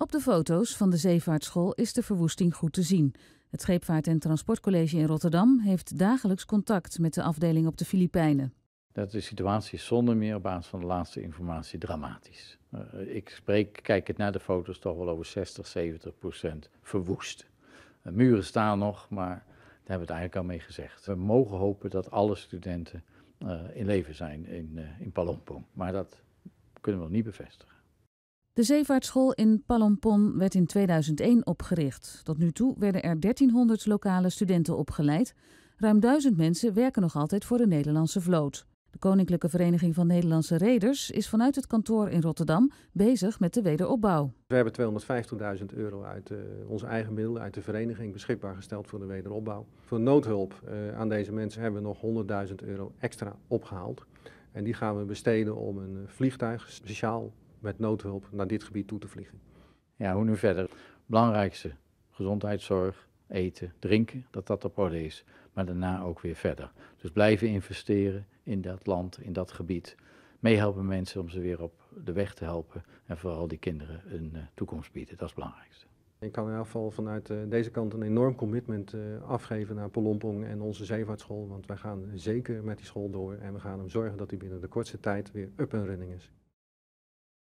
Op de foto's van de zeevaartschool is de verwoesting goed te zien. Het Scheepvaart- en Transportcollege in Rotterdam heeft dagelijks contact met de afdeling op de Filipijnen. Dat de situatie is zonder meer op basis van de laatste informatie dramatisch. Eh, ik spreek, kijk het naar de foto's, toch wel over 60, 70 procent verwoest. De eh, muren staan nog, maar daar hebben we het eigenlijk al mee gezegd. We mogen hopen dat alle studenten eh, in leven zijn in, uh, in Palompong, maar dat kunnen we nog niet bevestigen. De zeevaartschool in Palompon werd in 2001 opgericht. Tot nu toe werden er 1300 lokale studenten opgeleid. Ruim 1000 mensen werken nog altijd voor de Nederlandse vloot. De Koninklijke Vereniging van Nederlandse Reders is vanuit het kantoor in Rotterdam bezig met de wederopbouw. We hebben 250.000 euro uit eh, onze eigen middelen, uit de vereniging, beschikbaar gesteld voor de wederopbouw. Voor noodhulp eh, aan deze mensen hebben we nog 100.000 euro extra opgehaald. En die gaan we besteden om een eh, vliegtuig speciaal met noodhulp naar dit gebied toe te vliegen. Ja, hoe nu verder? Belangrijkste, gezondheidszorg, eten, drinken, dat dat op orde is. Maar daarna ook weer verder. Dus blijven investeren in dat land, in dat gebied. Meehelpen mensen om ze weer op de weg te helpen. En vooral die kinderen een eh, toekomst bieden, dat is het belangrijkste. Ik kan in ieder geval vanuit eh, deze kant een enorm commitment eh, afgeven naar Polompong en onze zeevaartschool. Want wij gaan zeker met die school door en we gaan hem zorgen dat die binnen de kortste tijd weer up en running is.